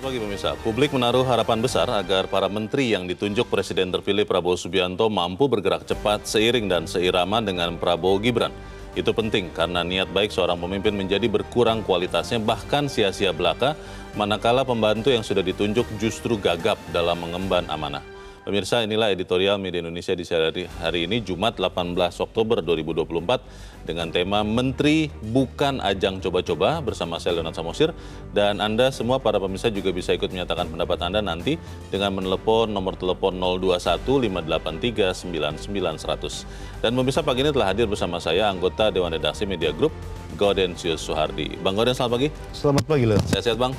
Selamat pagi pemirsa. Publik menaruh harapan besar agar para menteri yang ditunjuk Presiden terpilih Prabowo Subianto mampu bergerak cepat seiring dan seirama dengan Prabowo Gibran. Itu penting karena niat baik seorang pemimpin menjadi berkurang kualitasnya bahkan sia-sia belaka manakala pembantu yang sudah ditunjuk justru gagap dalam mengemban amanah. Pemirsa, inilah editorial Media Indonesia di hari, hari ini Jumat 18 Oktober 2024 dengan tema Menteri Bukan Ajang Coba-Coba bersama saya Leonard Samosir dan Anda semua para pemirsa juga bisa ikut menyatakan pendapat Anda nanti dengan menelepon nomor telepon 021 583 99100. Dan pemirsa pagi ini telah hadir bersama saya anggota Dewan Redaksi Media Group Godensius Soehardi. Bang Goden, selamat pagi. Selamat pagi, Leon. Sehat-sehat, Bang?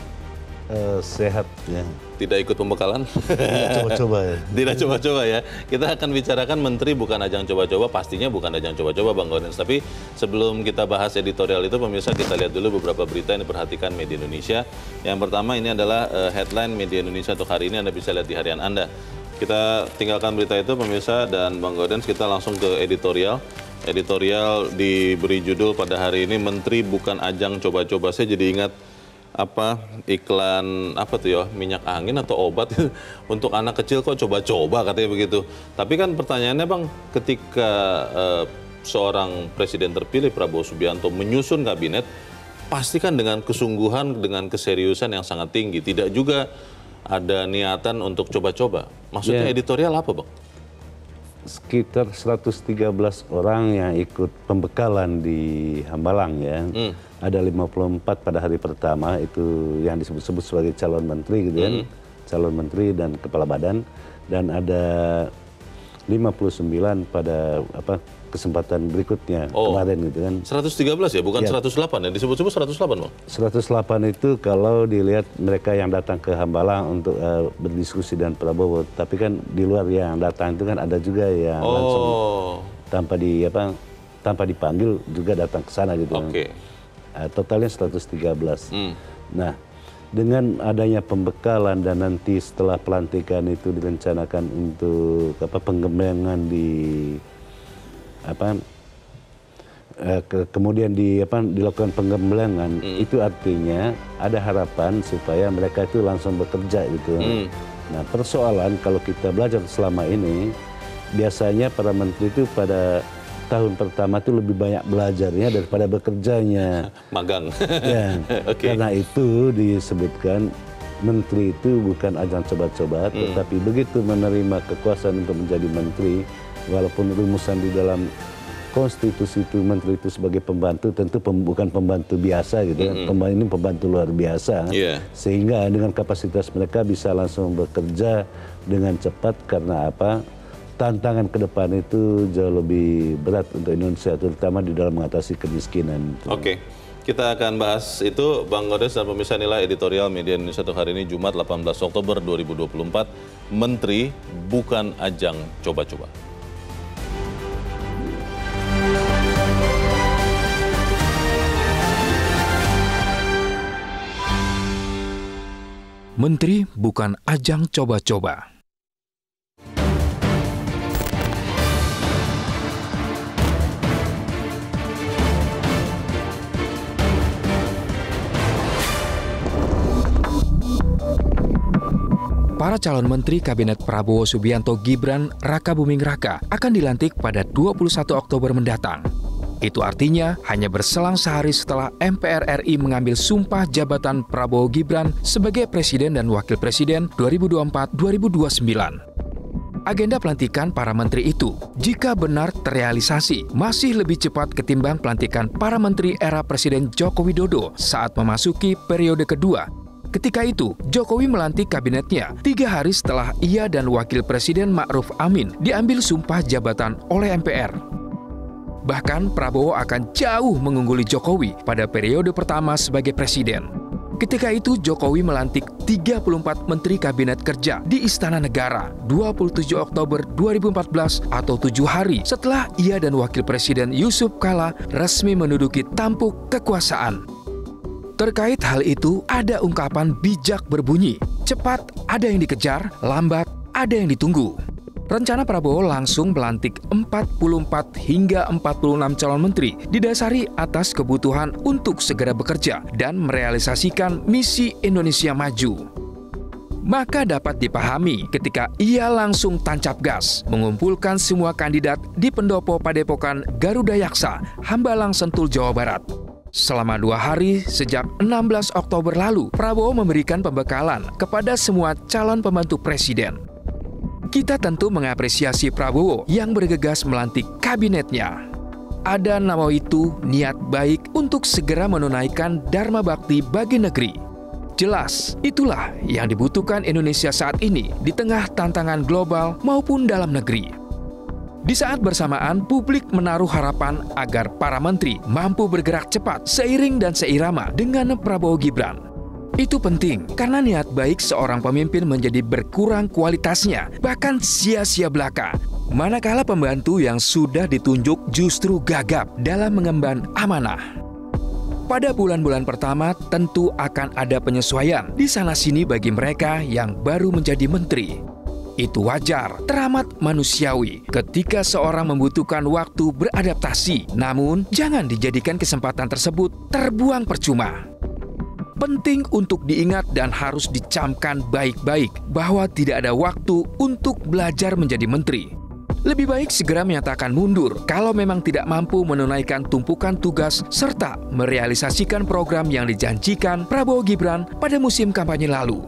Eh, sehat ya. Tidak ikut pembekalan? Coba-coba ya. Tidak coba-coba ya. Kita akan bicarakan menteri bukan ajang coba-coba, pastinya bukan ajang coba-coba Bang Gorens. Tapi sebelum kita bahas editorial itu pemirsa kita lihat dulu beberapa berita yang diperhatikan media Indonesia. Yang pertama ini adalah eh, headline media Indonesia untuk hari ini Anda bisa lihat di harian Anda. Kita tinggalkan berita itu pemirsa dan Bang Gorens kita langsung ke editorial editorial diberi judul pada hari ini Menteri bukan ajang coba-coba. Saya jadi ingat apa iklan apa tuh ya minyak angin atau obat untuk anak kecil kok coba-coba katanya begitu. Tapi kan pertanyaannya bang, ketika uh, seorang presiden terpilih Prabowo Subianto menyusun kabinet, pastikan dengan kesungguhan, dengan keseriusan yang sangat tinggi. Tidak juga ada niatan untuk coba-coba. Maksudnya yeah. editorial apa bang? sekitar 113 orang yang ikut pembekalan di Hambalang ya. Hmm. Ada 54 pada hari pertama itu yang disebut-sebut sebagai calon menteri gitu ya, Hmm. Calon menteri dan kepala badan dan ada 59 pada apa kesempatan berikutnya oh, kemarin gitu kan. 113 ya, bukan ya. 108 ya disebut-sebut 108 bang? 108 itu kalau dilihat mereka yang datang ke Hambalang untuk uh, berdiskusi dengan Prabowo, tapi kan di luar yang datang itu kan ada juga yang oh. langsung tanpa di apa tanpa dipanggil juga datang ke sana gitu. Kan. Oke. Okay. Kan. Uh, eh, totalnya 113. Hmm. Nah, dengan adanya pembekalan dan nanti setelah pelantikan itu direncanakan untuk apa pengembangan di apa eh, ke, kemudian di apa dilakukan penggembelangan hmm. itu artinya ada harapan supaya mereka itu langsung bekerja gitu. Hmm. Nah, persoalan kalau kita belajar selama ini biasanya para menteri itu pada tahun pertama itu lebih banyak belajarnya daripada bekerjanya. Magang. Ya. okay. Karena itu disebutkan menteri itu bukan ajang coba-coba, hmm. tetapi begitu menerima kekuasaan untuk menjadi menteri, walaupun rumusan di dalam konstitusi itu menteri itu sebagai pembantu tentu pem, bukan pembantu biasa gitu kan. Mm -hmm. Pembantu ini pembantu luar biasa. Yeah. Sehingga dengan kapasitas mereka bisa langsung bekerja dengan cepat karena apa? Tantangan ke depan itu jauh lebih berat untuk Indonesia terutama di dalam mengatasi kemiskinan. Oke. Okay. Kita akan bahas itu Bang Godes dan pemirsa nilai editorial Media Indonesia untuk hari ini Jumat 18 Oktober 2024 Menteri bukan ajang coba-coba. Menteri bukan ajang coba-coba. Para calon menteri Kabinet Prabowo Subianto Gibran Raka Buming Raka akan dilantik pada 21 Oktober mendatang. Itu artinya hanya berselang sehari setelah MPR RI mengambil sumpah jabatan Prabowo Gibran sebagai Presiden dan Wakil Presiden 2024-2029 agenda pelantikan para menteri itu, jika benar terrealisasi, masih lebih cepat ketimbang pelantikan para menteri era Presiden Joko Widodo saat memasuki periode kedua. Ketika itu, Jokowi melantik kabinetnya tiga hari setelah ia dan Wakil Presiden Ma'ruf Amin diambil sumpah jabatan oleh MPR. Bahkan Prabowo akan jauh mengungguli Jokowi pada periode pertama sebagai presiden. Ketika itu Jokowi melantik 34 menteri kabinet kerja di Istana Negara 27 Oktober 2014 atau tujuh hari setelah ia dan Wakil Presiden Yusuf Kala resmi menduduki tampuk kekuasaan. Terkait hal itu ada ungkapan bijak berbunyi, cepat ada yang dikejar, lambat ada yang ditunggu. Rencana Prabowo langsung melantik 44 hingga 46 calon menteri didasari atas kebutuhan untuk segera bekerja dan merealisasikan misi Indonesia Maju maka dapat dipahami ketika ia langsung tancap gas mengumpulkan semua kandidat di pendopo Padepokan Garuda Yaksa, Hambalang Sentul, Jawa Barat. Selama dua hari sejak 16 Oktober lalu, Prabowo memberikan pembekalan kepada semua calon pembantu presiden. Kita tentu mengapresiasi Prabowo yang bergegas melantik kabinetnya. Ada nama itu niat baik untuk segera menunaikan Dharma Bakti bagi negeri. Jelas, itulah yang dibutuhkan Indonesia saat ini di tengah tantangan global maupun dalam negeri. Di saat bersamaan, publik menaruh harapan agar para menteri mampu bergerak cepat seiring dan seirama dengan Prabowo Gibran. Itu penting, karena niat baik seorang pemimpin menjadi berkurang kualitasnya, bahkan sia-sia belaka. Manakala pembantu yang sudah ditunjuk justru gagap dalam mengemban amanah. Pada bulan-bulan pertama, tentu akan ada penyesuaian di sana-sini bagi mereka yang baru menjadi menteri. Itu wajar, teramat manusiawi ketika seorang membutuhkan waktu beradaptasi. Namun, jangan dijadikan kesempatan tersebut terbuang percuma. Penting untuk diingat dan harus dicamkan baik-baik bahwa tidak ada waktu untuk belajar menjadi menteri. Lebih baik segera menyatakan mundur kalau memang tidak mampu menunaikan tumpukan tugas serta merealisasikan program yang dijanjikan Prabowo Gibran pada musim kampanye lalu.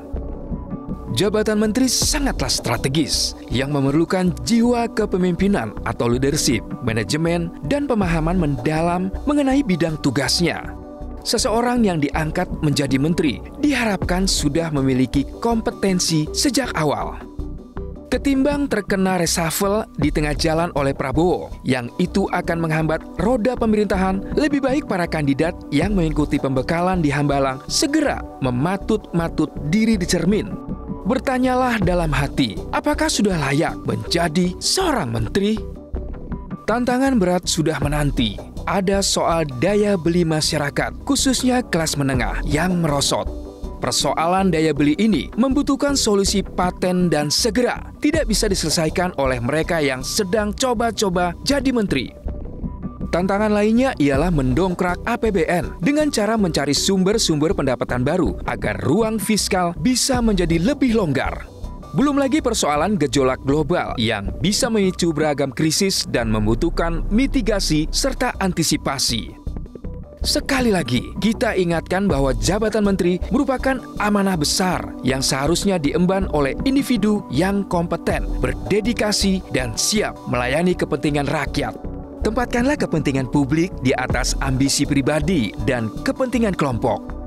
Jabatan menteri sangatlah strategis yang memerlukan jiwa kepemimpinan atau leadership, manajemen, dan pemahaman mendalam mengenai bidang tugasnya. Seseorang yang diangkat menjadi menteri diharapkan sudah memiliki kompetensi sejak awal. Ketimbang terkena reshuffle di tengah jalan oleh Prabowo, yang itu akan menghambat roda pemerintahan, lebih baik para kandidat yang mengikuti pembekalan di Hambalang segera mematut-matut diri di cermin. Bertanyalah dalam hati, apakah sudah layak menjadi seorang menteri? Tantangan berat sudah menanti, ada soal daya beli masyarakat, khususnya kelas menengah yang merosot. Persoalan daya beli ini membutuhkan solusi paten dan segera, tidak bisa diselesaikan oleh mereka yang sedang coba-coba jadi menteri. Tantangan lainnya ialah mendongkrak APBN dengan cara mencari sumber-sumber pendapatan baru agar ruang fiskal bisa menjadi lebih longgar. Belum lagi persoalan gejolak global yang bisa memicu beragam krisis dan membutuhkan mitigasi serta antisipasi. Sekali lagi, kita ingatkan bahwa jabatan menteri merupakan amanah besar yang seharusnya diemban oleh individu yang kompeten, berdedikasi, dan siap melayani kepentingan rakyat. Tempatkanlah kepentingan publik di atas ambisi pribadi dan kepentingan kelompok.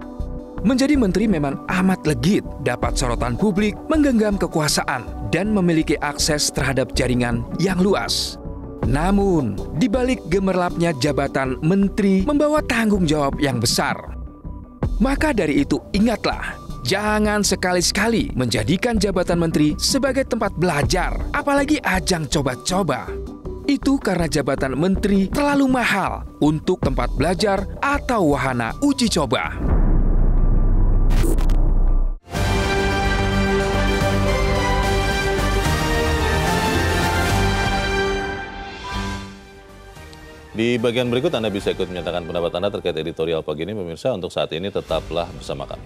Menjadi menteri memang amat legit, dapat sorotan publik, menggenggam kekuasaan, dan memiliki akses terhadap jaringan yang luas. Namun, di balik gemerlapnya jabatan menteri membawa tanggung jawab yang besar. Maka dari itu ingatlah, jangan sekali-sekali menjadikan jabatan menteri sebagai tempat belajar, apalagi ajang coba-coba. Itu karena jabatan menteri terlalu mahal untuk tempat belajar atau wahana uji coba. Di bagian berikut Anda bisa ikut menyatakan pendapat Anda terkait editorial pagi ini pemirsa. Untuk saat ini tetaplah bersama kami.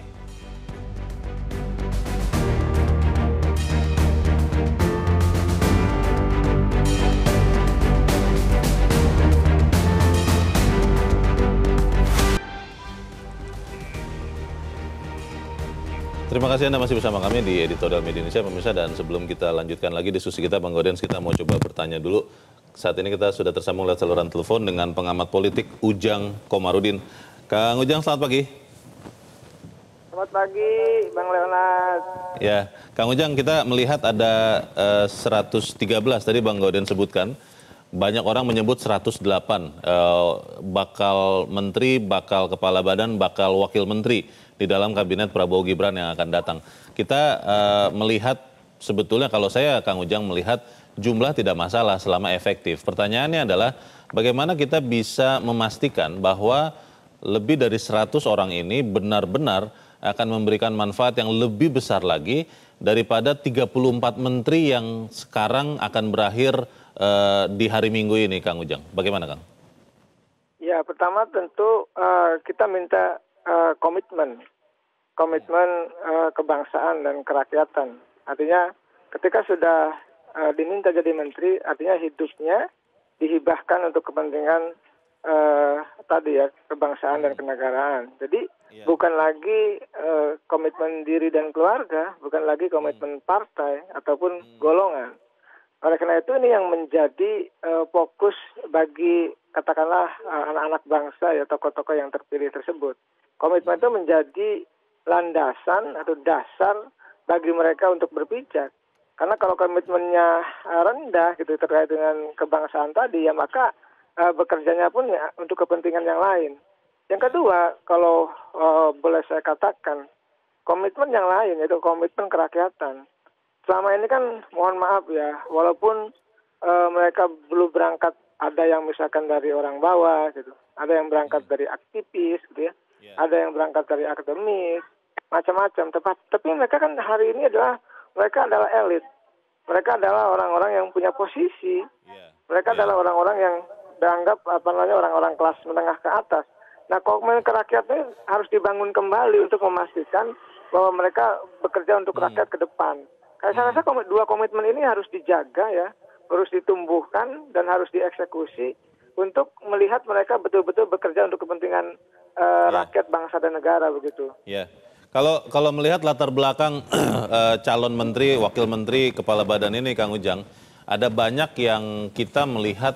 Terima kasih Anda masih bersama kami di Editorial Media Indonesia, pemirsa. Dan sebelum kita lanjutkan lagi diskusi kita, Bang Godens, kita mau coba bertanya dulu saat ini kita sudah tersambung lewat saluran telepon dengan pengamat politik Ujang Komarudin. Kang Ujang, selamat pagi. Selamat pagi, Bang Leonard. Ya, Kang Ujang, kita melihat ada eh, 113 tadi Bang Gauden sebutkan. Banyak orang menyebut 108 eh, bakal menteri, bakal kepala badan, bakal wakil menteri di dalam kabinet Prabowo Gibran yang akan datang. Kita eh, melihat sebetulnya kalau saya Kang Ujang melihat jumlah tidak masalah selama efektif. Pertanyaannya adalah bagaimana kita bisa memastikan bahwa lebih dari 100 orang ini benar-benar akan memberikan manfaat yang lebih besar lagi daripada 34 menteri yang sekarang akan berakhir uh, di hari Minggu ini, Kang Ujang. Bagaimana, Kang? Ya, pertama tentu uh, kita minta uh, komitmen, komitmen uh, kebangsaan dan kerakyatan. Artinya, ketika sudah uh, diminta jadi menteri artinya hidupnya dihibahkan untuk kepentingan uh, tadi ya kebangsaan dan kenegaraan. Jadi yeah. bukan lagi uh, komitmen diri dan keluarga, bukan lagi hmm. komitmen hmm. partai ataupun hmm. golongan. Oleh karena itu ini yang menjadi uh, fokus bagi katakanlah anak anak-anak bangsa ya tokoh-tokoh yang terpilih tersebut. Komitmen hmm. itu menjadi landasan atau dasar bagi mereka untuk berpijak. Karena kalau komitmennya eh, rendah gitu terkait dengan kebangsaan tadi ya maka uh, bekerjanya pun ya untuk kepentingan yang lain. Yang kedua, kalau uh, boleh saya katakan, komitmen yang lain yaitu komitmen kerakyatan. Selama ini kan mohon maaf ya, walaupun uh, mereka belum berangkat ada yang misalkan dari orang bawah gitu, ada yang berangkat dari aktivis gitu ya, yeah. ada yang berangkat dari akademis, macam-macam. tapi mereka kan hari ini adalah mereka adalah elit. Mereka adalah orang-orang yang punya posisi. Yeah. Mereka yeah. adalah orang-orang yang dianggap apa namanya orang-orang kelas menengah ke atas. Nah, komitmen ke rakyatnya harus dibangun kembali untuk memastikan bahwa mereka bekerja untuk hmm. rakyat ke depan. Karena saya hmm. rasa komit, dua komitmen ini harus dijaga ya, harus ditumbuhkan dan harus dieksekusi untuk melihat mereka betul-betul bekerja untuk kepentingan uh, eh, yeah. rakyat, bangsa dan negara begitu. Yeah. Kalau kalau melihat latar belakang eh, calon menteri, wakil menteri, kepala badan ini Kang Ujang, ada banyak yang kita melihat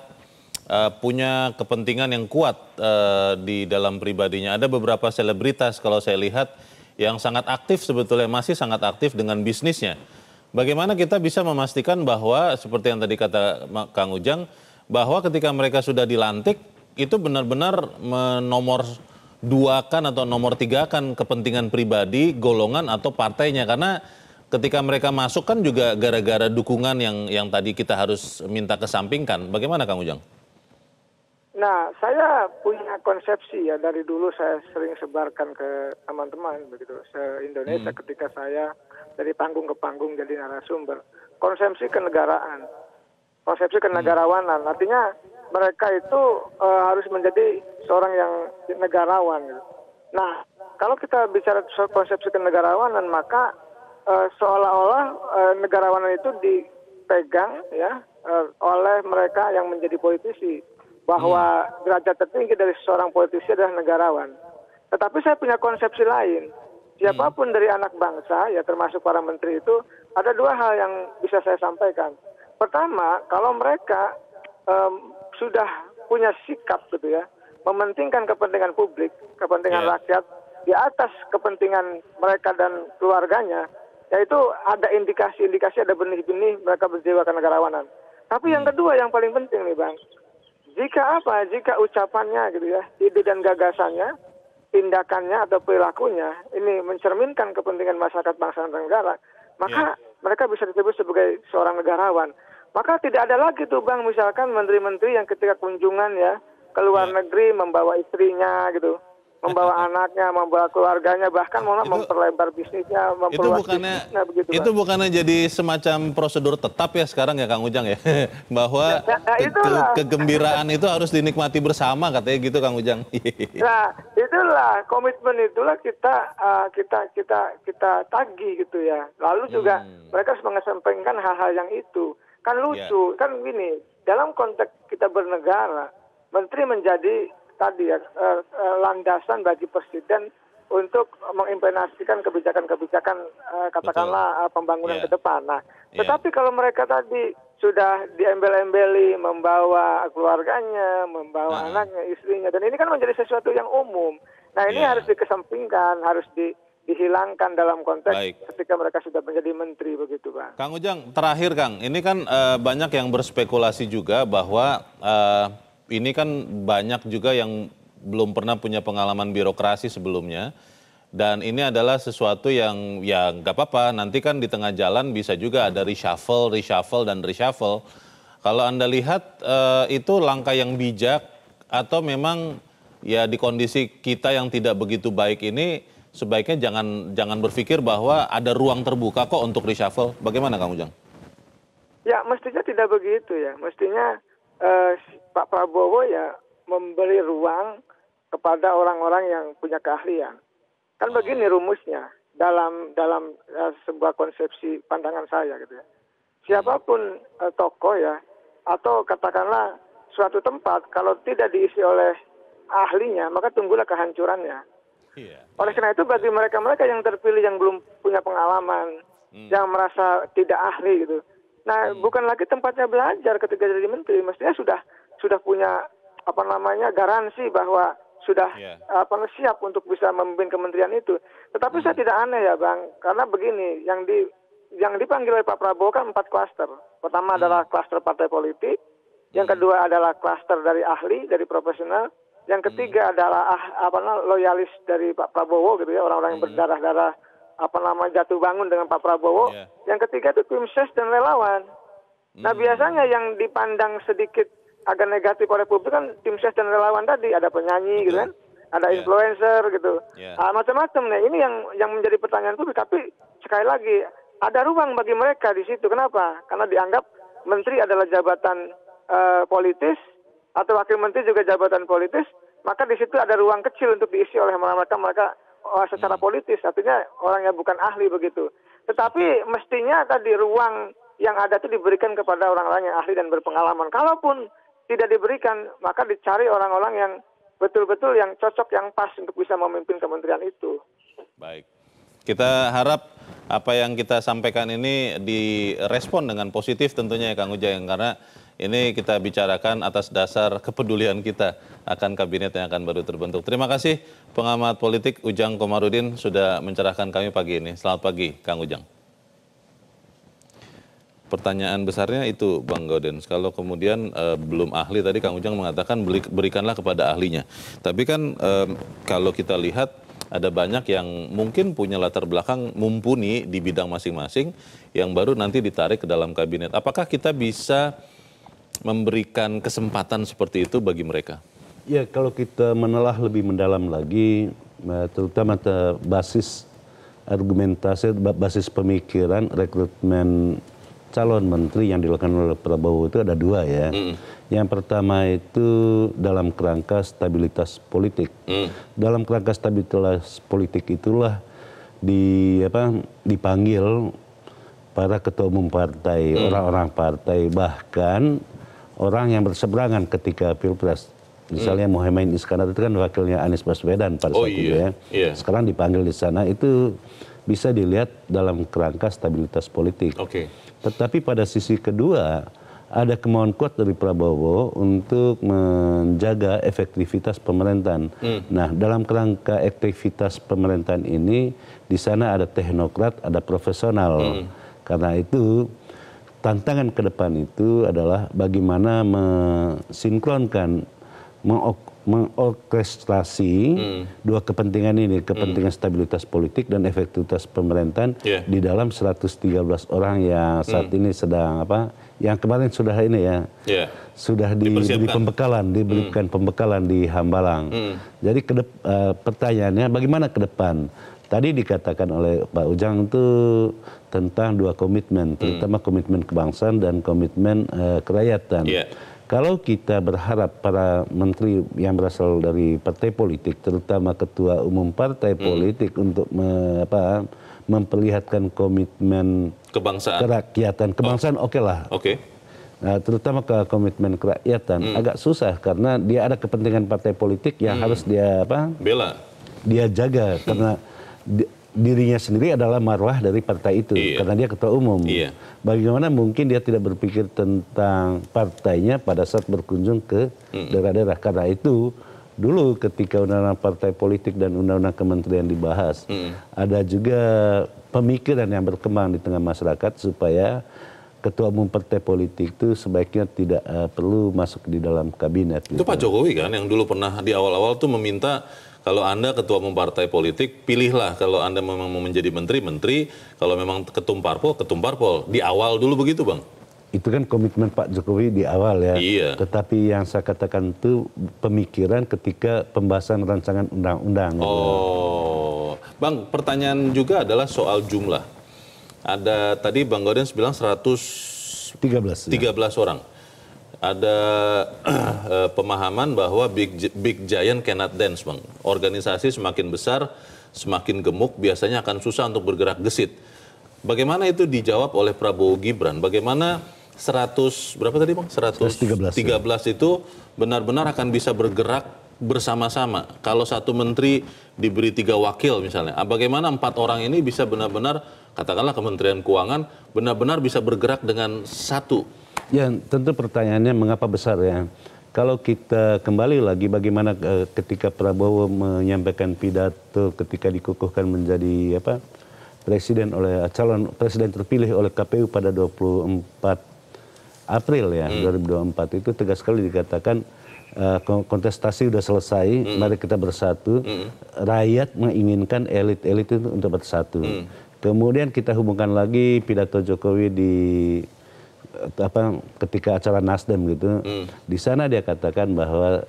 uh, punya kepentingan yang kuat uh, di dalam pribadinya. Ada beberapa selebritas kalau saya lihat yang sangat aktif sebetulnya masih sangat aktif dengan bisnisnya. Bagaimana kita bisa memastikan bahwa seperti yang tadi kata Kang Ujang bahwa ketika mereka sudah dilantik itu benar-benar menomor duakan atau nomor tiga kan kepentingan pribadi, golongan atau partainya karena ketika mereka masuk kan juga gara-gara dukungan yang yang tadi kita harus minta kesampingkan. Bagaimana Kang Ujang? Nah, saya punya konsepsi ya dari dulu saya sering sebarkan ke teman-teman begitu se-Indonesia hmm. ketika saya dari panggung ke panggung jadi narasumber. Konsepsi kenegaraan. Konsepsi hmm. kenegarawanan. Hmm. Artinya mereka itu uh, harus menjadi seorang yang negarawan. Nah, kalau kita bicara soal konsepsi kenegarawanan, maka uh, seolah-olah uh, negarawanan itu dipegang ya uh, oleh mereka yang menjadi politisi bahwa hmm. derajat tertinggi dari seorang politisi adalah negarawan. Tetapi saya punya konsepsi lain. Siapapun hmm. dari anak bangsa, ya termasuk para menteri itu, ada dua hal yang bisa saya sampaikan. Pertama, kalau mereka um, sudah punya sikap gitu ya, mementingkan kepentingan publik, kepentingan yeah. rakyat di atas kepentingan mereka dan keluarganya, yaitu ada indikasi-indikasi ada benih-benih mereka berjiwa kenegarawanan. Tapi yang hmm. kedua yang paling penting nih bang, jika apa? Jika ucapannya gitu ya, ide dan gagasannya, tindakannya atau perilakunya ini mencerminkan kepentingan masyarakat bangsa dan negara, maka yeah. mereka bisa disebut sebagai seorang negarawan. Maka tidak ada lagi tuh Bang misalkan menteri-menteri yang ketika kunjungan ya ke luar ya. negeri membawa istrinya gitu membawa anaknya, membawa keluarganya, bahkan mau memperlebar bisnisnya, memperluas itu bukannya, bisnisnya begitu. Itu bang. bukannya jadi semacam prosedur tetap ya sekarang ya Kang Ujang ya, bahwa ya, ya, ya kegembiraan itu harus dinikmati bersama katanya gitu Kang Ujang. nah itulah komitmen itulah kita uh, kita kita kita tagih gitu ya. Lalu juga hmm. mereka harus mengesampingkan hal-hal yang itu. Kan ya. lucu, yeah. kan gini, dalam konteks kita bernegara, menteri menjadi tadi ya eh, eh, landasan bagi presiden untuk mengimplementasikan kebijakan-kebijakan eh, katakanlah Betul. Eh, pembangunan yeah. ke depan. Nah, yeah. tetapi kalau mereka tadi sudah diembel-embeli membawa keluarganya, membawa nah. anaknya, istrinya dan ini kan menjadi sesuatu yang umum. Nah, ini yeah. harus dikesampingkan, harus di dihilangkan dalam konteks Baik. ketika mereka sudah menjadi menteri begitu Pak. Kang Ujang, terakhir Kang, ini kan e, banyak yang berspekulasi juga bahwa e, ini kan banyak juga yang belum pernah punya pengalaman birokrasi sebelumnya. Dan ini adalah sesuatu yang ya nggak apa-apa, nanti kan di tengah jalan bisa juga ada reshuffle, reshuffle, dan reshuffle. Kalau Anda lihat e, itu langkah yang bijak atau memang ya di kondisi kita yang tidak begitu baik ini sebaiknya jangan jangan berpikir bahwa ada ruang terbuka kok untuk reshuffle. Bagaimana Kang Ujang? Ya, mestinya tidak begitu ya. Mestinya eh, Pak Prabowo ya memberi ruang kepada orang-orang yang punya keahlian. Kan begini hmm. rumusnya dalam dalam eh, sebuah konsepsi pandangan saya gitu ya. Siapapun eh, tokoh ya atau katakanlah suatu tempat kalau tidak diisi oleh ahlinya maka tunggulah kehancurannya. Yeah. Oleh karena itu bagi mereka-mereka yang terpilih yang belum punya pengalaman, mm. yang merasa tidak ahli gitu. Nah, mm. bukan lagi tempatnya belajar ketika jadi menteri, mestinya sudah sudah punya apa namanya garansi bahwa sudah yeah. apa siap untuk bisa memimpin kementerian itu. Tetapi mm. saya hmm. tidak aneh ya, Bang, karena begini, yang di yang dipanggil oleh Pak Prabowo kan empat klaster. Pertama mm. adalah klaster partai politik, yang hmm. kedua adalah klaster dari ahli, dari profesional, yang hmm. ketiga hmm. adalah ah, apa namanya loyalis dari Pak Prabowo gitu ya orang-orang yang hmm. berdarah-darah apa nama jatuh bangun dengan Pak Prabowo. Yeah. Yang ketiga itu tim ses dan relawan. Nah, hmm. Nah biasanya yang dipandang sedikit agak negatif oleh publik kan tim ses dan relawan tadi ada penyanyi gitu Betul. gitu kan, ada yeah. influencer gitu, yeah. ah, macam-macam. Nah ini yang yang menjadi pertanyaan publik. Tapi sekali lagi ada ruang bagi mereka di situ. Kenapa? Karena dianggap menteri adalah jabatan uh, politis atau wakil menteri juga jabatan politis, maka di situ ada ruang kecil untuk diisi oleh mereka mereka eh, secara hmm. politis, artinya orang yang bukan ahli begitu. Tetapi mestinya tadi ruang yang ada itu diberikan kepada orang-orang yang ahli dan berpengalaman. Kalaupun tidak diberikan, maka dicari orang-orang yang betul-betul yang cocok, yang pas untuk bisa memimpin kementerian itu. Baik. Kita harap apa yang kita sampaikan ini direspon dengan positif tentunya ya Kang Ujang karena ini kita bicarakan atas dasar kepedulian kita akan kabinet yang akan baru terbentuk. Terima kasih pengamat politik Ujang Komarudin sudah mencerahkan kami pagi ini. Selamat pagi, Kang Ujang. Pertanyaan besarnya itu Bang Gaudens, kalau kemudian e, belum ahli tadi Kang Ujang mengatakan berikanlah kepada ahlinya. Tapi kan e, kalau kita lihat ada banyak yang mungkin punya latar belakang mumpuni di bidang masing-masing yang baru nanti ditarik ke dalam kabinet. Apakah kita bisa memberikan kesempatan seperti itu bagi mereka? Ya, kalau kita menelah lebih mendalam lagi, eh, terutama basis argumentasi, basis pemikiran rekrutmen calon menteri yang dilakukan oleh Prabowo itu ada dua ya. Mm. Yang pertama itu dalam kerangka stabilitas politik. Mm. Dalam kerangka stabilitas politik itulah di apa dipanggil para ketua umum partai, mm. orang-orang mm. partai bahkan orang yang berseberangan ketika pilpres. Misalnya hmm. Mohaimin Iskandar itu kan wakilnya Anies Baswedan pada oh, saat iya. itu ya. Yeah. Sekarang dipanggil di sana itu bisa dilihat dalam kerangka stabilitas politik. Okay. Tetapi pada sisi kedua ada kemauan kuat dari Prabowo untuk menjaga efektivitas pemerintahan. Hmm. Nah, dalam kerangka efektivitas pemerintahan ini di sana ada teknokrat, ada profesional. Hmm. Karena itu tantangan ke depan itu adalah bagaimana mensinkronkan, mengorkestrasi hmm. dua kepentingan ini, kepentingan hmm. stabilitas politik dan efektivitas pemerintahan yeah. di dalam 113 orang yang saat hmm. ini sedang apa? Yang kemarin sudah ini ya, yeah. sudah diberi pembekalan, diberikan hmm. pembekalan di Hambalang. Hmm. Jadi ke uh, pertanyaannya, bagaimana ke depan? Tadi dikatakan oleh Pak Ujang itu tentang dua komitmen, hmm. terutama komitmen kebangsaan dan komitmen uh, kerakyatan. Yeah. Kalau kita berharap para menteri yang berasal dari partai politik, terutama ketua umum partai hmm. politik untuk me, apa, memperlihatkan komitmen kebangsaan, kerakyatan, kebangsaan oh. oke okay lah. Eh, oke. Okay. Nah, terutama ke komitmen kerakyatan hmm. agak susah karena dia ada kepentingan partai politik yang hmm. harus dia apa? Bela. Dia jaga hmm. karena dirinya sendiri adalah marwah dari partai itu iya. karena dia ketua umum. Iya. Bagaimana mungkin dia tidak berpikir tentang partainya pada saat berkunjung ke daerah-daerah? Karena itu dulu ketika undang-undang partai politik dan undang-undang kementerian dibahas, mm ada juga pemikiran yang berkembang di tengah masyarakat supaya ketua umum partai politik itu sebaiknya tidak uh, perlu masuk di dalam kabinet. Itu gitu. Pak Jokowi kan yang dulu pernah di awal-awal tuh meminta kalau Anda ketua umum partai politik, pilihlah kalau Anda memang mau menjadi menteri, menteri. Kalau memang ketum parpol, ketum parpol. Di awal dulu begitu, Bang. Itu kan komitmen Pak Jokowi di awal ya. Iya. Tetapi yang saya katakan itu pemikiran ketika pembahasan rancangan undang-undang. Oh. Ya. Bang, pertanyaan juga adalah soal jumlah. Ada tadi Bang Gordon bilang 100 13 13 ya. orang ada eh, pemahaman bahwa big big giant cannot dance, Bang. Organisasi semakin besar, semakin gemuk biasanya akan susah untuk bergerak gesit. Bagaimana itu dijawab oleh Prabowo Gibran? Bagaimana 100 berapa tadi, Bang? 113. 13 ya. itu benar-benar akan bisa bergerak bersama-sama. Kalau satu menteri diberi tiga wakil misalnya, ah, bagaimana empat orang ini bisa benar-benar katakanlah Kementerian Keuangan benar-benar bisa bergerak dengan satu Ya, tentu pertanyaannya mengapa besar ya. Kalau kita kembali lagi bagaimana eh, ketika Prabowo menyampaikan pidato ketika dikukuhkan menjadi apa presiden oleh eh, calon presiden terpilih oleh KPU pada 24 April ya hmm. 2024 itu tegas sekali dikatakan eh, kontestasi sudah selesai, hmm. mari kita bersatu. Hmm. Rakyat menginginkan elit-elit itu untuk bersatu. Hmm. Kemudian kita hubungkan lagi pidato Jokowi di Eh, apa ketika acara Nasdem gitu hmm. di sana dia katakan bahwa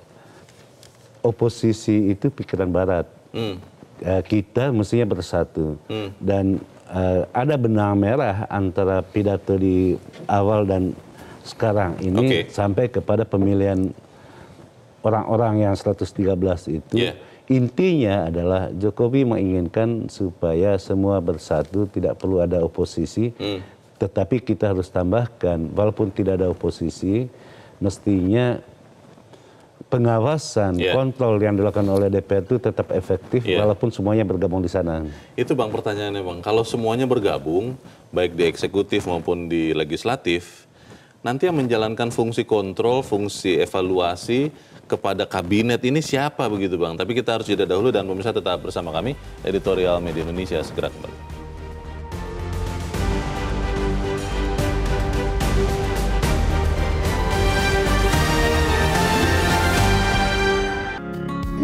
oposisi itu pikiran barat hmm. Eh, kita mestinya bersatu hmm. dan uh, ada benang merah antara pidato di awal dan sekarang ini okay. sampai kepada pemilihan orang-orang yang 113 itu yeah. intinya adalah Jokowi menginginkan supaya semua bersatu tidak perlu ada oposisi hmm tetapi kita harus tambahkan, walaupun tidak ada oposisi, mestinya pengawasan, yeah. kontrol yang dilakukan oleh DPR itu tetap efektif yeah. walaupun semuanya bergabung di sana. Itu Bang pertanyaannya Bang, kalau semuanya bergabung baik di eksekutif maupun di legislatif, nanti yang menjalankan fungsi kontrol, fungsi evaluasi kepada kabinet ini siapa begitu Bang? Tapi kita harus jeda dahulu dan pemirsa tetap bersama kami editorial Media Indonesia segera kembali.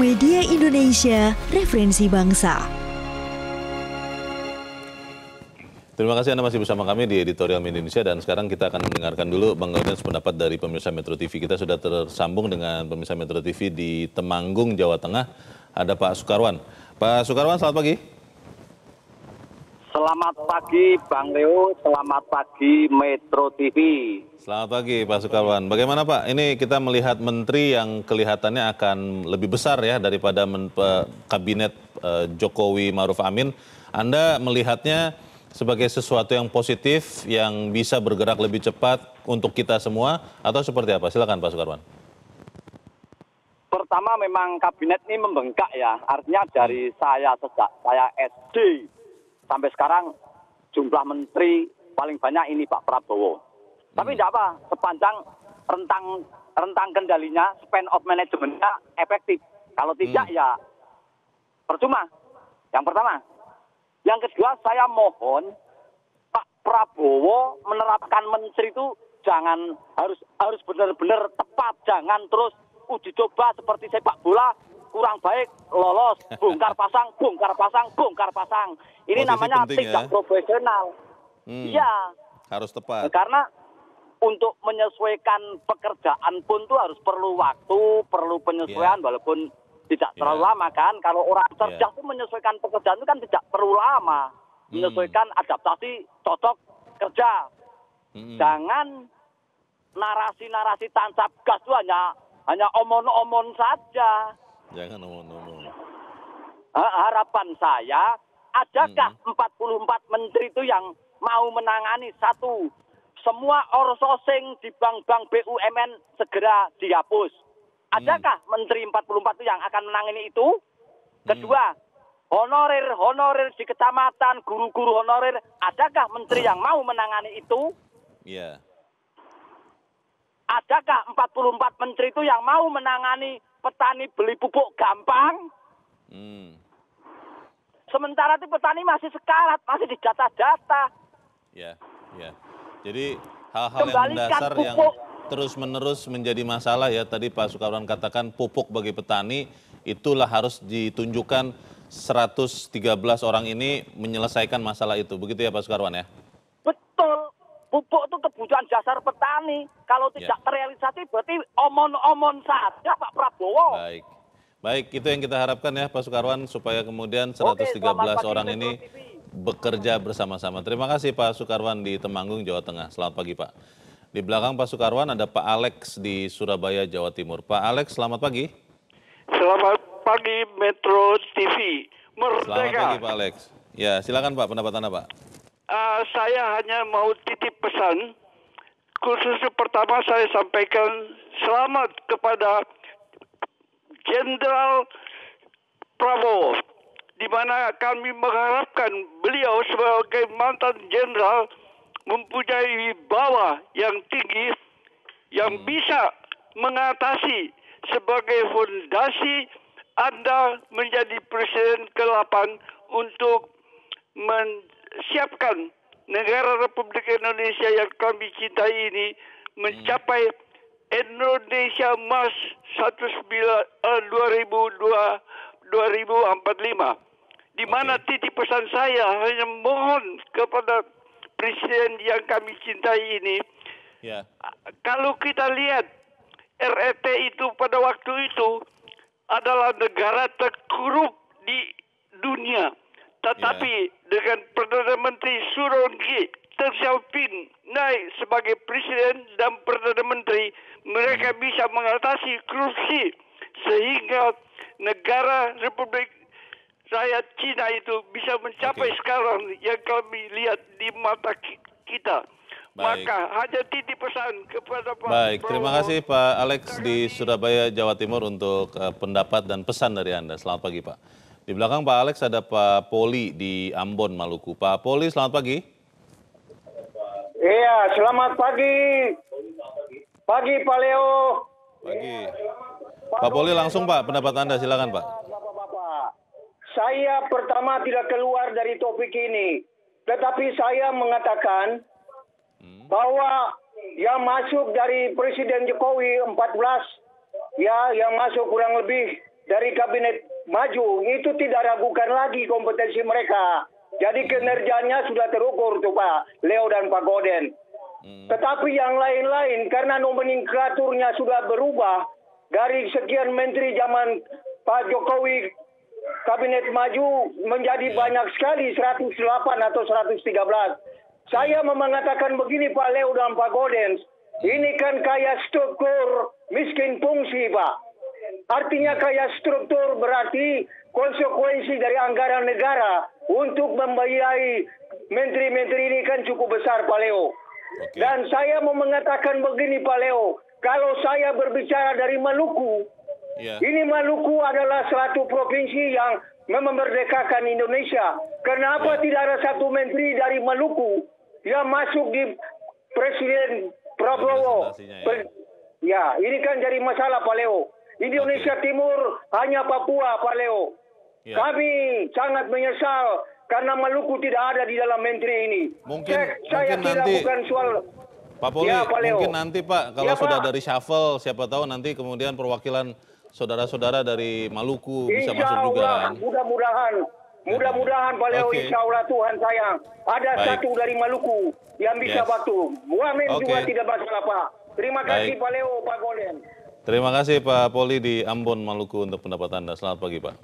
Media Indonesia, referensi bangsa. Terima kasih Anda masih bersama kami di Editorial Media Indonesia dan sekarang kita akan mendengarkan dulu Bang Gaudens pendapat dari pemirsa Metro TV. Kita sudah tersambung dengan pemirsa Metro TV di Temanggung, Jawa Tengah. Ada Pak Sukarwan. Pak Sukarwan, selamat pagi. Selamat pagi Bang Leo, selamat pagi Metro TV. Selamat pagi Pak Sukarwan. Bagaimana Pak? Ini kita melihat menteri yang kelihatannya akan lebih besar ya daripada men, kabinet e, Jokowi Maruf Amin. Anda melihatnya sebagai sesuatu yang positif yang bisa bergerak lebih cepat untuk kita semua atau seperti apa? Silakan Pak Sukarwan. Pertama memang kabinet ini membengkak ya. Artinya dari hmm. saya sejak saya SD sampai sekarang jumlah menteri paling banyak ini Pak Prabowo. Tapi hmm. tidak apa, sepanjang rentang rentang kendalinya, span of manajemennya efektif. Kalau tidak hmm. ya percuma. Yang pertama. Yang kedua saya mohon Pak Prabowo menerapkan menteri itu jangan harus harus benar-benar tepat, jangan terus uji coba seperti sepak bola kurang baik lolos, bongkar pasang, bongkar pasang, bongkar pasang. Ini Posisi namanya tidak ya. profesional. Hmm. Iya. Harus tepat. Karena untuk menyesuaikan pekerjaan pun tuh harus perlu waktu, perlu penyesuaian yeah. walaupun tidak iya. terlalu yeah. lama kan. Kalau orang cerdas iya. yeah. tuh menyesuaikan pekerjaan itu kan tidak perlu lama. Hmm. Menyesuaikan hmm. adaptasi, cocok kerja. Hmm. Jangan narasi-narasi tancap gas itu hanya hanya omon-omon saja. Jangan ngomong-ngomong. Harapan saya, adakah hmm. 44 menteri itu yang mau menangani satu semua outsourcing di bank-bank BUMN segera dihapus? Hmm. Adakah hmm. menteri 44 itu yang akan menangani itu? Hmm. Kedua, honorer honorer di kecamatan guru-guru honorer adakah menteri yang mau menangani itu Iya. Yeah. adakah 44 menteri itu yang mau menangani petani beli pupuk gampang. Hmm. Sementara itu petani masih sekarat, masih dijata data. Ya, ya. Jadi hal-hal yang mendasar pupuk. yang terus-menerus menjadi masalah ya. Tadi Pak Sukarwan katakan pupuk bagi petani itulah harus ditunjukkan 113 orang ini menyelesaikan masalah itu. Begitu ya Pak Sukarwan ya? Betul pupuk itu kebutuhan dasar petani. Kalau ya. tidak ya. terrealisasi berarti omon-omon saja Pak Prabowo. Baik. Baik, itu yang kita harapkan ya Pak Sukarwan supaya kemudian 113 Oke, orang ini bekerja bersama-sama. Terima kasih Pak Sukarwan di Temanggung, Jawa Tengah. Selamat pagi Pak. Di belakang Pak Sukarwan ada Pak Alex di Surabaya, Jawa Timur. Pak Alex, selamat pagi. Selamat pagi Metro TV. Merdeka. Selamat pagi Pak Alex. Ya, silakan Pak pendapat Anda Pak uh, saya hanya mau titip pesan. Khususnya pertama saya sampaikan selamat kepada Jenderal Prabowo di mana kami mengharapkan beliau sebagai mantan jenderal mempunyai bawah yang tinggi yang hmm. bisa mengatasi sebagai fondasi Anda menjadi presiden ke-8 untuk men siapkan negara Republik Indonesia yang kami cintai ini mencapai Indonesia Emas 2045 eh, di mana okay. titik pesan saya hanya mohon kepada presiden yang kami cintai ini yeah. kalau kita lihat RRT e itu pada waktu itu adalah negara terkuruk di dunia tetapi yeah. dengan Perdana Menteri Surongi Deng Xiaoping naik sebagai presiden dan perdana menteri, mereka hmm. bisa mengatasi korupsi sehingga negara Republik Rakyat Cina itu bisa mencapai okay. sekarang yang kami lihat di mata kita. Baik. Maka hanya titip pesan kepada Pak Baik, terima kasih Pak Alex di Surabaya, Jawa Timur untuk eh, pendapat dan pesan dari Anda. Selamat pagi Pak. Di belakang Pak Alex ada Pak Poli di Ambon, Maluku. Pak Poli, selamat pagi. Iya, selamat pagi. Pagi Pak Leo. Pagi. Pak Poli langsung Pak, pendapat Anda silakan Pak. saya pertama tidak keluar dari topik ini. Tetapi saya mengatakan hmm. bahwa yang masuk dari Presiden Jokowi 14 ya yang masuk kurang lebih dari kabinet maju itu tidak ragukan lagi kompetensi mereka. Jadi kinerjanya sudah terukur tuh Pak Leo dan Pak Goden. Hmm. Tetapi yang lain-lain karena nomenklaturnya sudah berubah dari sekian menteri zaman Pak Jokowi kabinet maju menjadi hmm. banyak sekali 108 atau 113. Saya hmm. mengatakan begini Pak Leo dan Pak Goden, ini kan kaya struktur miskin fungsi Pak. Artinya kayak struktur berarti konsekuensi dari anggaran negara untuk membiayai menteri-menteri ini kan cukup besar Pak Leo. Dan saya mau mengatakan begini Pak Leo, kalau saya berbicara dari Maluku, yeah. ini Maluku adalah suatu provinsi yang memerdekakan Indonesia. Kenapa yeah. tidak ada satu menteri dari Maluku yang masuk di Presiden Prabowo? Ya. ya, ini kan jadi masalah Pak Leo. Di Indonesia Timur hanya Papua, Pak Leo. Ya. Kami sangat menyesal karena Maluku tidak ada di dalam menteri ini. Mungkin, Cek, saya mungkin tidak nanti, bukan soal Pak Poli, ya, Pak Leo. mungkin nanti Pak, kalau ya, Pak. sudah dari shuffle, siapa tahu nanti kemudian perwakilan saudara-saudara dari Maluku bisa insya masuk juga kan? Mudah-mudahan, mudah-mudahan Pak Leo, okay. insya Allah Tuhan sayang. Ada Baik. satu dari Maluku yang bisa yes. bantu. Muamin okay. juga tidak masalah Pak. Terima kasih Pak Leo, Pak Golden. Terima kasih Pak Poli di Ambon, Maluku untuk pendapat Anda. Selamat pagi Pak.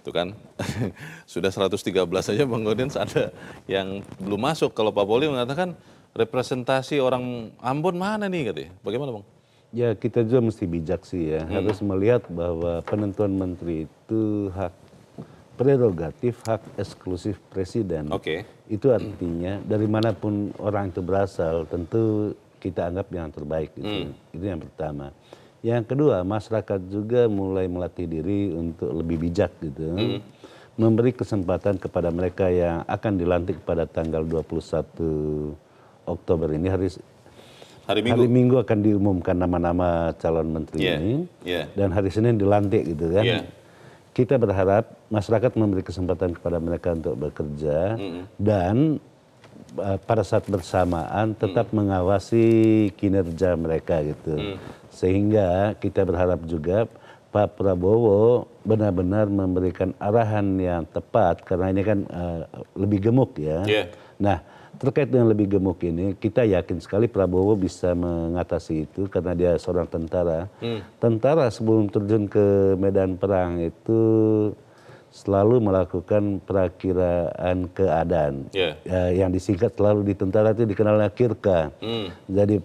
Itu kan, sudah 113 saja Bang Godin, ada yang belum masuk. Kalau Pak Poli mengatakan representasi orang Ambon mana nih katanya. Bagaimana Bang? Ya kita juga mesti bijak sih ya. Hmm. Harus melihat bahwa penentuan menteri itu hak prerogatif hak eksklusif presiden. Oke. Okay. Itu artinya dari manapun orang itu berasal tentu kita anggap yang terbaik gitu. Hmm. Itu yang pertama. Yang kedua, masyarakat juga mulai melatih diri untuk lebih bijak gitu. Hmm. Memberi kesempatan kepada mereka yang akan dilantik pada tanggal 21 Oktober ini hari hari Minggu, hari Minggu akan diumumkan nama-nama calon menteri yeah. ini yeah. dan hari Senin dilantik gitu kan. Yeah kita berharap masyarakat memberi kesempatan kepada mereka untuk bekerja -hmm. dan Eh, pada saat bersamaan tetap hmm. mengawasi kinerja mereka gitu. Hmm. Sehingga kita berharap juga Pak Prabowo benar-benar memberikan arahan yang tepat karena ini kan uh, lebih gemuk ya. Yeah. Nah, terkait dengan lebih gemuk ini, kita yakin sekali Prabowo bisa mengatasi itu karena dia seorang tentara. Hmm. Tentara sebelum terjun ke medan perang itu selalu melakukan perakiraan keadaan. Yeah. Uh, ya, yang disingkat selalu di tentara itu dikenalnya kirka. Mm. Jadi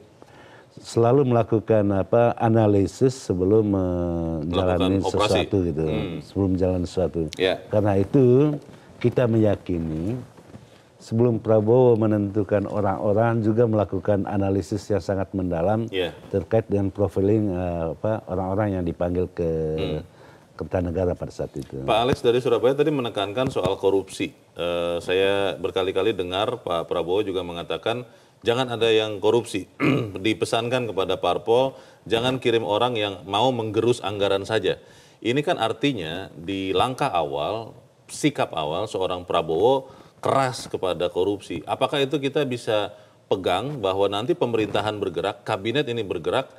selalu melakukan apa analisis sebelum menjalani sesuatu gitu, mm. sebelum jalan sesuatu. Yeah. Karena itu kita meyakini sebelum Prabowo menentukan orang-orang juga melakukan analisis yang sangat mendalam yeah. terkait dengan profiling uh, apa orang-orang yang dipanggil ke mm negara pada saat itu. Pak Alex dari Surabaya tadi menekankan soal korupsi. E, saya berkali-kali dengar Pak Prabowo juga mengatakan jangan ada yang korupsi. Dipesankan kepada Parpol, jangan kirim orang yang mau menggerus anggaran saja. Ini kan artinya di langkah awal, sikap awal seorang Prabowo keras kepada korupsi. Apakah itu kita bisa pegang bahwa nanti pemerintahan bergerak, kabinet ini bergerak,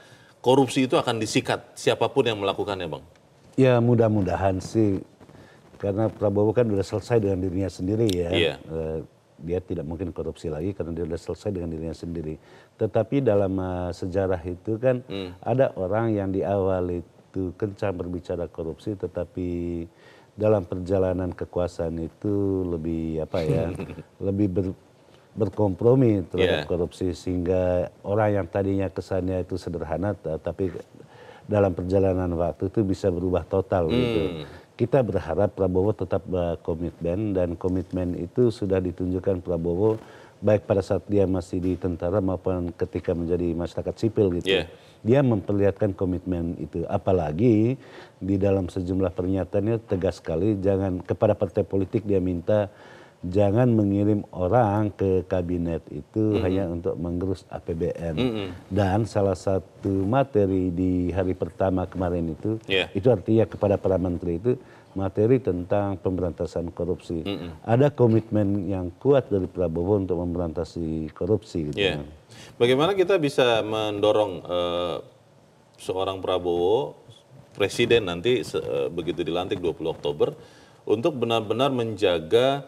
korupsi itu akan disikat siapapun yang melakukannya, Bang? Ya mudah-mudahan sih karena Prabowo kan sudah selesai dengan dirinya sendiri ya. Yeah. Iya. dia tidak mungkin korupsi lagi karena dia sudah selesai dengan dirinya sendiri. Tetapi dalam eh, sejarah itu kan mm. ada orang yang di awal itu kencang berbicara korupsi tetapi dalam perjalanan kekuasaan itu lebih apa ya, lebih ber, berkompromi terhadap yeah. korupsi sehingga orang yang tadinya kesannya itu sederhana tapi dalam perjalanan waktu itu bisa berubah total hmm. gitu. Kita berharap Prabowo tetap uh, komitmen dan komitmen itu sudah ditunjukkan Prabowo baik pada saat dia masih di tentara maupun ketika menjadi masyarakat sipil gitu. Yeah. Dia memperlihatkan komitmen itu. Apalagi di dalam sejumlah pernyataannya tegas sekali jangan kepada partai politik dia minta jangan mengirim orang ke kabinet itu mm-hmm. hanya untuk menggerus APBN. Mm-hmm. Dan salah satu materi di hari pertama kemarin itu, yeah. itu artinya kepada para menteri itu materi tentang pemberantasan korupsi. Mm-hmm. Ada komitmen yang kuat dari Prabowo untuk memberantasi korupsi. Gitu yeah. Bagaimana kita bisa mendorong uh, seorang Prabowo presiden nanti uh, begitu dilantik 20 Oktober untuk benar-benar menjaga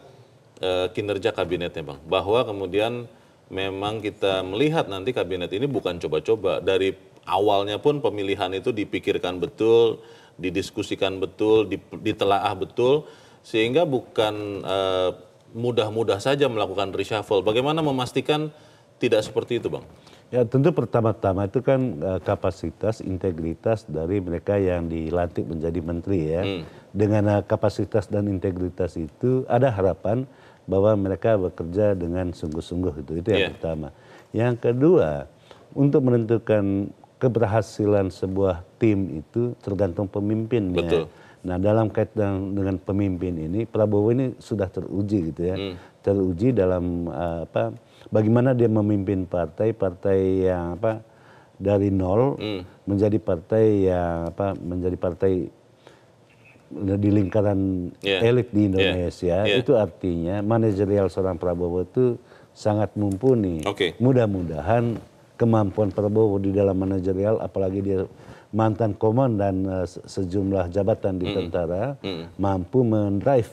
Eh, kinerja kabinetnya bang, bahwa kemudian memang kita melihat nanti kabinet ini bukan coba-coba dari awalnya pun pemilihan itu dipikirkan betul, didiskusikan betul, ditelaah betul sehingga bukan mudah eh, mudah-mudah saja melakukan reshuffle. Bagaimana memastikan tidak seperti itu, Bang? Ya, tentu pertama-tama itu kan uh, kapasitas, integritas dari mereka yang dilantik menjadi menteri ya. Hmm. Dengan uh, kapasitas dan integritas itu ada harapan bahwa mereka bekerja dengan sungguh-sungguh itu itu yang yeah. pertama. Yang kedua, untuk menentukan keberhasilan sebuah tim itu tergantung pemimpinnya. Betul. Nah, dalam kaitan dengan pemimpin ini Prabowo ini sudah teruji gitu ya. Hmm. Teruji dalam eh, apa bagaimana dia memimpin partai partai yang apa dari nol hmm. menjadi partai yang apa menjadi partai di lingkaran yeah. elit di Indonesia, yeah. Yeah. itu artinya manajerial seorang Prabowo itu sangat mumpuni. Okay. Mudah-mudahan kemampuan Prabowo di dalam manajerial, apalagi dia mantan komandan uh, sejumlah jabatan di mm. tentara, mm. mampu mendrive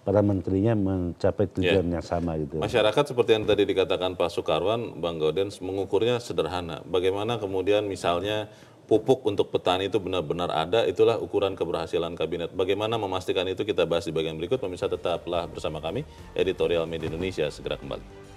para menterinya mencapai tujuan yeah. yang sama gitu. Masyarakat seperti yang tadi dikatakan Pak Soekarwan, Bang Gaudens mengukurnya sederhana. Bagaimana kemudian misalnya pupuk untuk petani itu benar-benar ada, itulah ukuran keberhasilan kabinet. Bagaimana memastikan itu kita bahas di bagian berikut. Pemirsa tetaplah bersama kami, Editorial Media Indonesia segera kembali.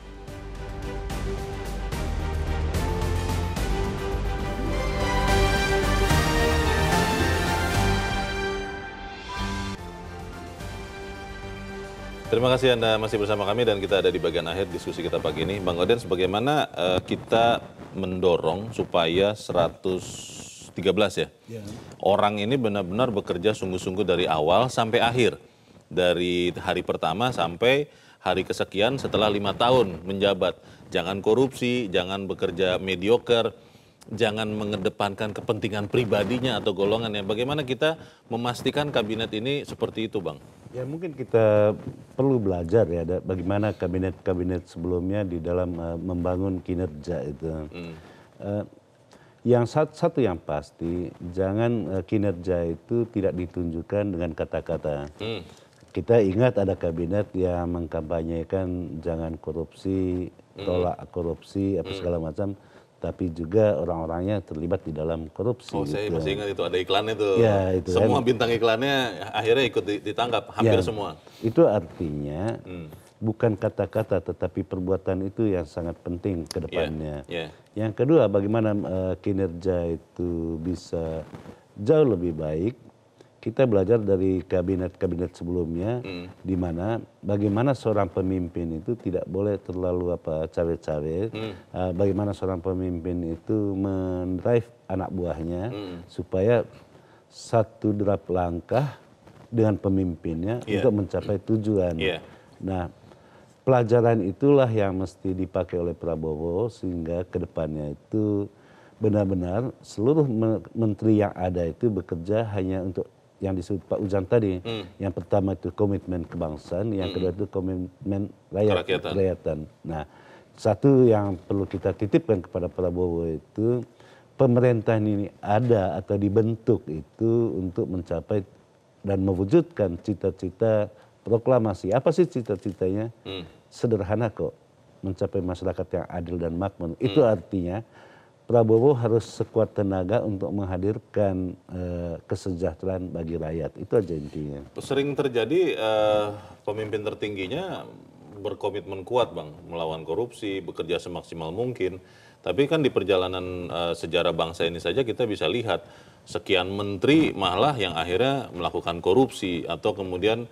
Terima kasih Anda masih bersama kami dan kita ada di bagian akhir diskusi kita pagi ini. Bang Oden, Sebagaimana uh, kita mendorong supaya 113 ya, ya. orang ini benar-benar bekerja sungguh-sungguh dari awal sampai akhir. Dari hari pertama sampai hari kesekian setelah lima tahun menjabat. Jangan korupsi, jangan bekerja mediocre, jangan mengedepankan kepentingan pribadinya atau golongannya. Bagaimana kita memastikan kabinet ini seperti itu, Bang? Ya mungkin kita perlu belajar ya ada bagaimana kabinet-kabinet sebelumnya di dalam uh, membangun kinerja itu. Hmm. Uh, yang satu, satu yang pasti jangan uh, kinerja itu tidak ditunjukkan dengan kata-kata. Hmm. Kita ingat ada kabinet yang mengkampanyekan jangan korupsi, hmm. tolak korupsi, apa hmm. segala macam tapi juga orang-orangnya terlibat di dalam korupsi. Oh, saya gitu. masih ingat itu ada iklannya tuh. Ya, itu kan. semua kan. bintang iklannya akhirnya ikut ditangkap, hampir ya, semua. Itu artinya hmm. bukan kata-kata tetapi perbuatan itu yang sangat penting ke ya, depannya. Yeah, yeah. Yang kedua, bagaimana uh, kinerja itu bisa jauh lebih baik kita belajar dari kabinet-kabinet sebelumnya, hmm. di mana bagaimana seorang pemimpin itu tidak boleh terlalu apa cawe-cawe, hmm. uh, bagaimana seorang pemimpin itu mendrive anak buahnya hmm. supaya satu derap langkah dengan pemimpinnya yeah. untuk mencapai tujuan. Yeah. Nah, pelajaran itulah yang mesti dipakai oleh Prabowo sehingga ke depannya itu benar-benar seluruh menteri yang ada itu bekerja hanya untuk yang disebut Pak Ujang tadi. Hmm. Yang pertama itu komitmen kebangsaan, yang hmm. kedua itu komitmen rakyat, kerakyatan. Nah, satu yang perlu kita titipkan kepada Prabowo itu pemerintahan ini ada atau dibentuk itu untuk mencapai dan mewujudkan cita-cita proklamasi. Apa sih cita-citanya? Hmm. Sederhana kok, mencapai masyarakat yang adil dan makmur. Hmm. Itu artinya Prabowo harus sekuat tenaga untuk menghadirkan uh, kesejahteraan bagi rakyat. Itu aja intinya. Sering terjadi uh, pemimpin tertingginya berkomitmen kuat, Bang, melawan korupsi, bekerja semaksimal mungkin. Tapi kan di perjalanan uh, sejarah bangsa ini saja kita bisa lihat sekian menteri malah yang akhirnya melakukan korupsi atau kemudian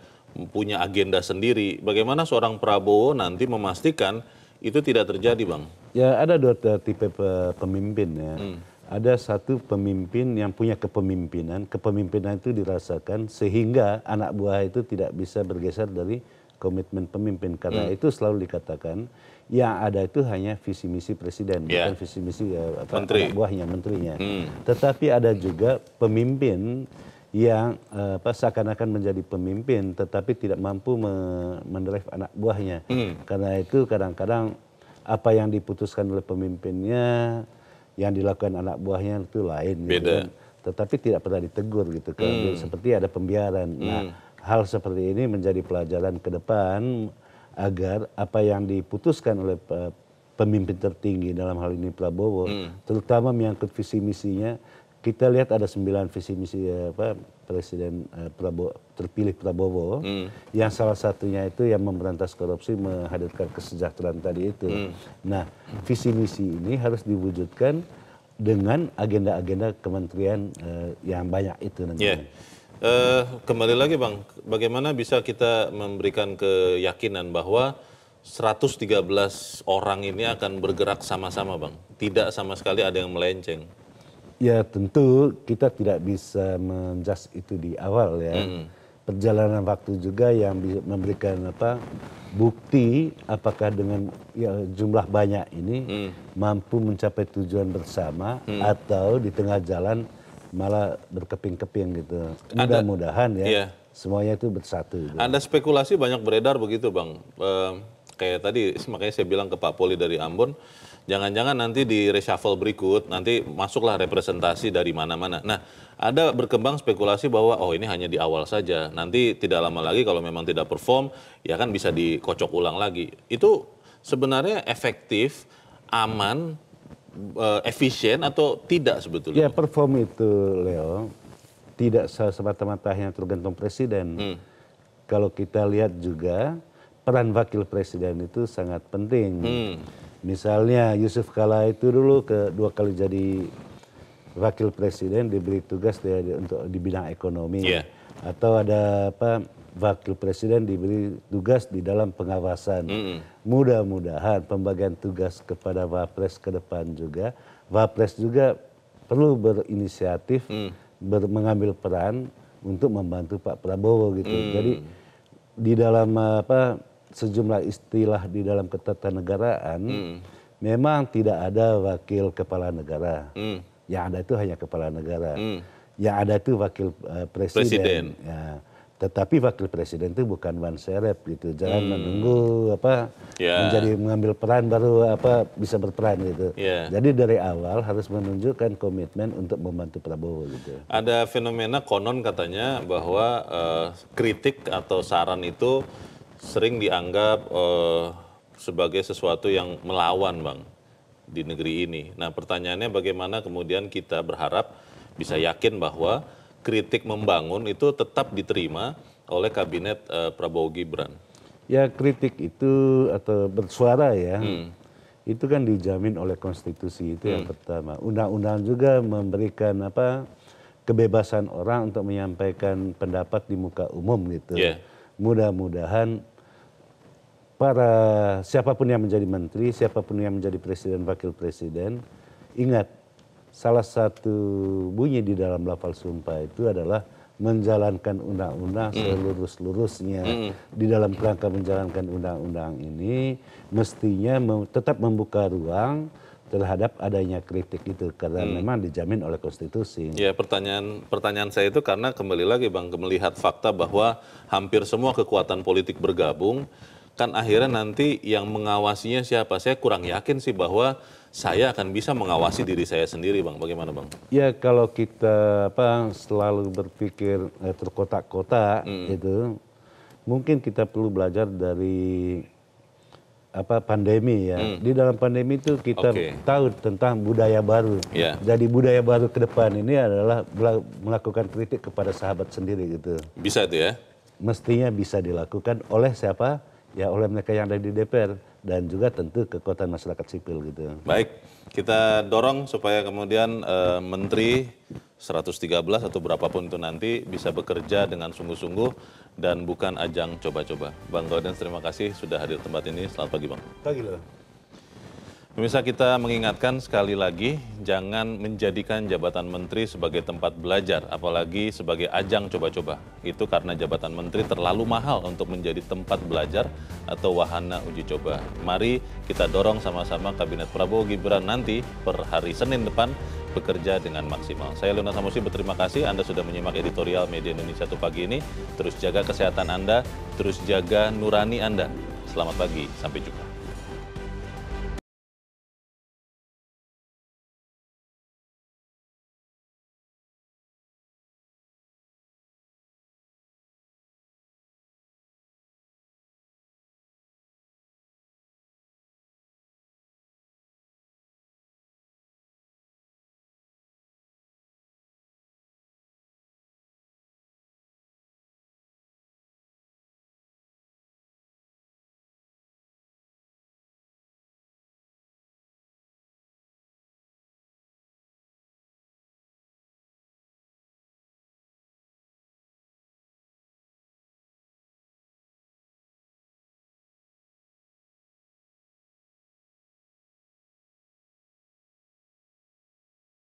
punya agenda sendiri. Bagaimana seorang Prabowo nanti memastikan itu tidak terjadi, Bang? ya ada dua tipe pemimpin ya. Hmm. Ada satu pemimpin yang punya kepemimpinan, kepemimpinan itu dirasakan sehingga anak buah itu tidak bisa bergeser dari komitmen pemimpin karena hmm. itu selalu dikatakan yang ada itu hanya visi misi presiden yeah. bukan visi misi ya, apa, Menteri. anak buahnya menterinya hmm. tetapi ada juga pemimpin yang eh, apa seakan-akan menjadi pemimpin tetapi tidak mampu me mendrive anak buahnya hmm. karena itu kadang-kadang apa yang diputuskan oleh pemimpinnya, yang dilakukan anak buahnya itu lain. Gitu Beda. Gitu kan. Tetapi tidak pernah ditegur gitu kan. Hmm. Seperti ada pembiaran. Nah, hmm. Nah, hal seperti ini menjadi pelajaran ke depan agar apa yang diputuskan oleh eh, pemimpin tertinggi dalam hal ini Prabowo, hmm. terutama menyangkut visi misinya, kita lihat ada sembilan visi misi eh, apa, Presiden eh, Prabowo terpilih Prabowo, hmm. yang salah satunya itu yang memberantas korupsi, menghadirkan kesejahteraan tadi itu. Hmm. Nah, visi misi ini harus diwujudkan dengan agenda-agenda kementerian eh, yang banyak itu nantinya. Yeah. Uh, kembali lagi Bang, bagaimana bisa kita memberikan keyakinan bahwa 113 orang ini akan bergerak sama-sama Bang? Tidak sama sekali ada yang melenceng. Ya tentu kita tidak bisa menjudge itu di awal ya. Mm. Perjalanan waktu juga yang memberikan apa bukti apakah dengan ya, jumlah banyak ini mm. mampu mencapai tujuan bersama mm. atau di tengah jalan malah berkeping-keping gitu. Mudah-mudahan ya yeah. semuanya itu bersatu. Gitu. Ada spekulasi banyak beredar begitu bang. kayak tadi makanya saya bilang ke Pak Poli dari Ambon jangan-jangan nanti di reshuffle berikut nanti masuklah representasi dari mana-mana. Nah, ada berkembang spekulasi bahwa oh ini hanya di awal saja. Nanti tidak lama lagi kalau memang tidak perform ya kan bisa dikocok ulang lagi. Itu sebenarnya efektif, aman, eh, efisien atau tidak sebetulnya? Ya, perform itu Leo tidak semata-mata hanya tergantung presiden. Hmm. Kalau kita lihat juga peran wakil presiden itu sangat penting. Hmm Misalnya Yusuf Kala itu dulu ke dua kali jadi wakil presiden diberi tugas di, untuk di bidang ekonomi yeah. atau ada apa wakil presiden diberi tugas di dalam pengawasan. Mm -hmm. Mudah-mudahan pembagian tugas kepada wapres ke depan juga wapres juga perlu berinisiatif mm. ber, mengambil peran untuk membantu Pak Prabowo gitu. Mm. Jadi di dalam apa sejumlah istilah di dalam ketatanegaraan hmm. memang tidak ada wakil kepala negara. Hmm. Yang ada itu hanya kepala negara. Hmm. Yang ada itu wakil uh, presiden. presiden. Ya. Tetapi wakil presiden itu bukan ban serep gitu. Jangan hmm. menunggu apa yeah. menjadi mengambil peran baru apa bisa berperan gitu. Yeah. Jadi dari awal harus menunjukkan komitmen untuk membantu Prabowo gitu. Ada fenomena konon katanya bahwa uh, kritik atau saran itu sering dianggap uh, sebagai sesuatu yang melawan bang di negeri ini. Nah pertanyaannya bagaimana kemudian kita berharap bisa yakin bahwa kritik membangun itu tetap diterima oleh kabinet uh, Prabowo Gibran. Ya kritik itu atau bersuara ya. Hmm itu kan dijamin oleh konstitusi itu hmm. yang pertama. Undang-undang juga memberikan apa kebebasan orang untuk menyampaikan pendapat di muka umum gitu. Yeah. Mudah-mudahan para siapapun yang menjadi menteri, siapapun yang menjadi presiden, wakil presiden, ingat salah satu bunyi di dalam lafal sumpah itu adalah menjalankan undang-undang hmm. selurus-lurusnya. Mm. Di dalam rangka menjalankan undang-undang ini mestinya tetap membuka ruang terhadap adanya kritik itu karena hmm. memang dijamin oleh konstitusi. Ya pertanyaan pertanyaan saya itu karena kembali lagi bang melihat fakta bahwa hampir semua kekuatan politik bergabung kan akhirnya nanti yang mengawasinya siapa? Saya kurang yakin sih bahwa saya akan bisa mengawasi diri saya sendiri, Bang. Bagaimana, Bang? Ya, kalau kita apa selalu berpikir eh, terkotak-kotak mm. itu mungkin kita perlu belajar dari apa pandemi ya. Mm. Di dalam pandemi itu kita okay. tahu tentang budaya baru. Yeah. Jadi budaya baru ke depan ini adalah melakukan kritik kepada sahabat sendiri gitu. Bisa itu ya? Mestinya bisa dilakukan oleh siapa? ya oleh mereka yang ada di DPR dan juga tentu kekuatan masyarakat sipil gitu. Baik, kita dorong supaya kemudian eh, menteri 113 atau berapapun itu nanti bisa bekerja dengan sungguh-sungguh dan bukan ajang coba-coba. Bang Gordon, terima kasih sudah hadir tempat ini. Selamat pagi, Bang. Pagi, loh. Pemirsa kita mengingatkan sekali lagi, jangan menjadikan jabatan menteri sebagai tempat belajar, apalagi sebagai ajang coba-coba. Itu karena jabatan menteri terlalu mahal untuk menjadi tempat belajar atau wahana uji coba. Mari kita dorong sama-sama Kabinet Prabowo Gibran nanti per hari Senin depan bekerja dengan maksimal. Saya Luna Samusi berterima kasih Anda sudah menyimak editorial Media Indonesia tuh pagi ini. Terus jaga kesehatan Anda, terus jaga nurani Anda. Selamat pagi, sampai jumpa.